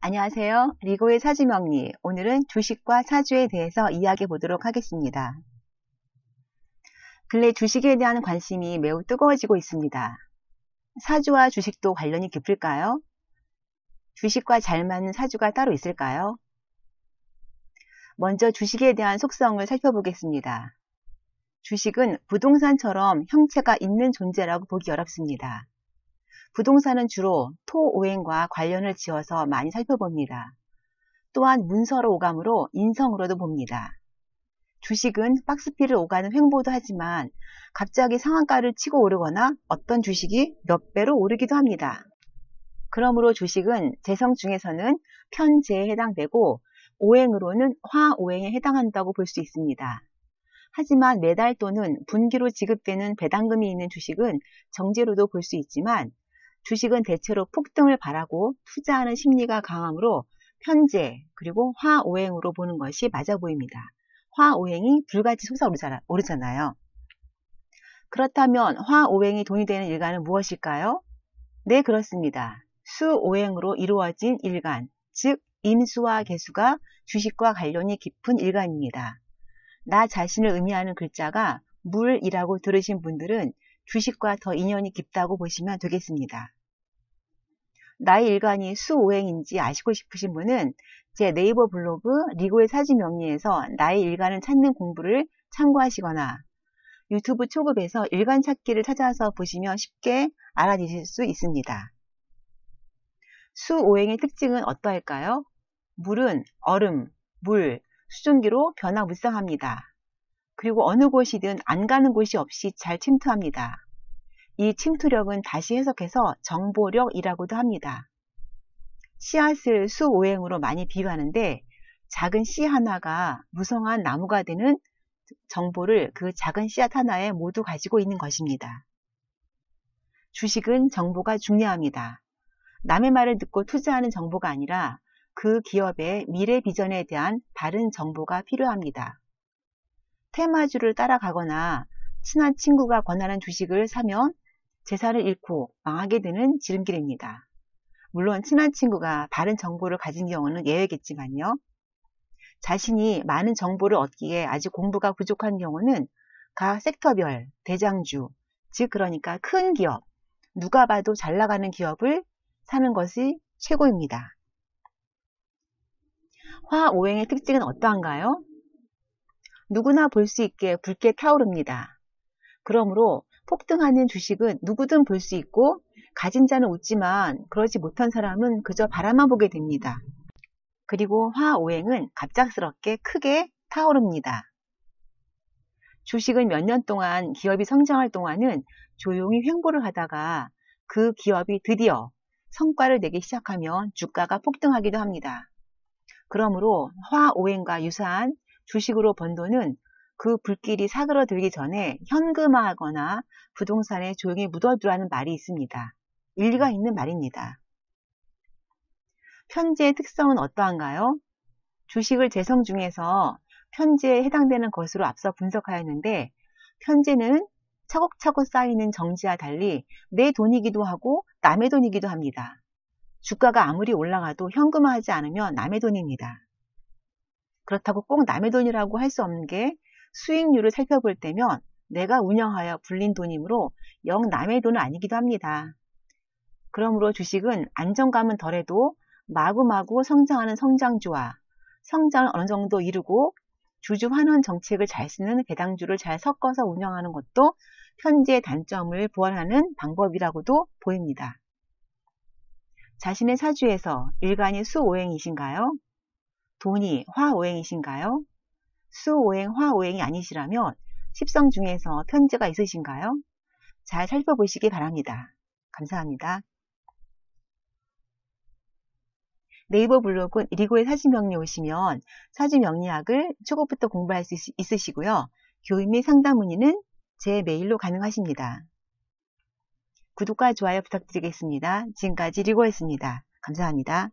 안녕하세요. 리고의 사주명리. 오늘은 주식과 사주에 대해서 이야기해 보도록 하겠습니다. 근래 주식에 대한 관심이 매우 뜨거워지고 있습니다. 사주와 주식도 관련이 깊을까요? 주식과 잘 맞는 사주가 따로 있을까요? 먼저 주식에 대한 속성을 살펴보겠습니다. 주식은 부동산처럼 형체가 있는 존재라고 보기 어렵습니다. 부동산은 주로 토오행과 관련을 지어서 많이 살펴봅니다. 또한 문서로 오감으로 인성으로도 봅니다. 주식은 박스피를 오가는 횡보도 하지만 갑자기 상한가를 치고 오르거나 어떤 주식이 몇 배로 오르기도 합니다. 그러므로 주식은 재성 중에서는 편재에 해당되고 오행으로는 화오행에 해당한다고 볼 수 있습니다. 하지만 매달 또는 분기로 지급되는 배당금이 있는 주식은 정제로도 볼 수 있지만 주식은 대체로 폭등을 바라고 투자하는 심리가 강함으로현재 그리고 화오행으로 보는 것이 맞아 보입니다. 화오행이 불같이 솟아오르잖아요. 그렇다면 화오행이 돈이 되는 일간은 무엇일까요? 네 그렇습니다. 수오행으로 이루어진 일간, 즉 인수와 개수가 주식과 관련이 깊은 일간입니다. 나 자신을 의미하는 글자가 물이라고 들으신 분들은 주식과 더 인연이 깊다고 보시면 되겠습니다. 나의 일관이 수오행인지 아시고 싶으신 분은 제 네이버 블로그 리고의 사진 명리에서 나의 일관을 찾는 공부를 참고하시거나 유튜브 초급에서 일관 찾기를 찾아서 보시면 쉽게 알아내실 수 있습니다. 수오행의 특징은 어떠할까요? 물은 얼음, 물, 수증기로 변화무쌍합니다. 그리고 어느 곳이든 안 가는 곳이 없이 잘 침투합니다. 이 침투력은 다시 해석해서 정보력이라고도 합니다. 씨앗을 수오행으로 많이 비유하는데 작은 씨 하나가 무성한 나무가 되는 정보를 그 작은 씨앗 하나에 모두 가지고 있는 것입니다. 주식은 정보가 중요합니다. 남의 말을 듣고 투자하는 정보가 아니라 그 기업의 미래 비전에 대한 바른 정보가 필요합니다. 테마주를 따라가거나 친한 친구가 권하는 주식을 사면 재산을 잃고 망하게 되는 지름길입니다. 물론 친한 친구가 다른 정보를 가진 경우는 예외겠지만요. 자신이 많은 정보를 얻기에 아직 공부가 부족한 경우는 각 섹터별 대장주, 즉 그러니까 큰 기업, 누가 봐도 잘 나가는 기업을 사는 것이 최고입니다. 화오행의 특징은 어떠한가요? 누구나 볼 수 있게 붉게 타오릅니다. 그러므로 폭등하는 주식은 누구든 볼 수 있고 가진 자는 웃지만 그러지 못한 사람은 그저 바라만 보게 됩니다. 그리고 화오행은 갑작스럽게 크게 타오릅니다. 주식은 몇 년 동안 기업이 성장할 동안은 조용히 횡보를 하다가 그 기업이 드디어 성과를 내기 시작하면 주가가 폭등하기도 합니다. 그러므로 화오행과 유사한 주식으로 번 돈은 그 불길이 사그러들기 전에 현금화하거나 부동산에 조용히 묻어두라는 말이 있습니다. 일리가 있는 말입니다. 편지의 특성은 어떠한가요? 주식을 재성 중에서 편지에 해당되는 것으로 앞서 분석하였는데 편지는 차곡차곡 쌓이는 정지와 달리 내 돈이기도 하고 남의 돈이기도 합니다. 주가가 아무리 올라가도 현금화하지 않으면 남의 돈입니다. 그렇다고 꼭 남의 돈이라고 할 수 없는 게 수익률을 살펴볼 때면 내가 운영하여 불린 돈이므로 영 남의 돈은 아니기도 합니다. 그러므로 주식은 안정감은 덜해도 마구마구 성장하는 성장주와 성장을 어느 정도 이루고 주주 환원 정책을 잘 쓰는 배당주를 잘 섞어서 운영하는 것도 현재의 단점을 보완하는 방법이라고도 보입니다. 자신의 사주에서 일간이 수오행이신가요? 돈이 화오행이신가요? 수오행, 화오행이 아니시라면 십성 중에서 편지가 있으신가요? 잘 살펴보시기 바랍니다. 감사합니다. 네이버 블로그 리고의 사진명리 오시면 사진명리학을 초급부터 공부할 수 있으시고요. 교육 및 상담 문의는 제 메일로 가능하십니다. 구독과 좋아요 부탁드리겠습니다. 지금까지 리고였습니다. 감사합니다.